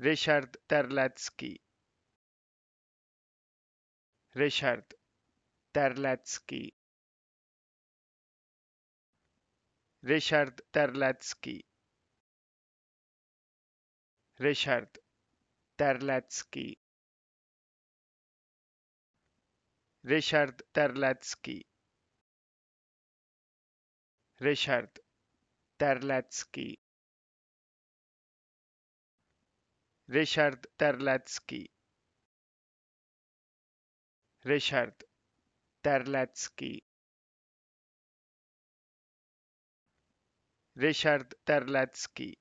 Richard Terlatsky Richard Terlatsky Richard Terlatsky Richard Terlatsky Richard Terlatsky Richard Terlatsky Richard Terlatsky. Richard Terlatsky. Richard Terlatsky.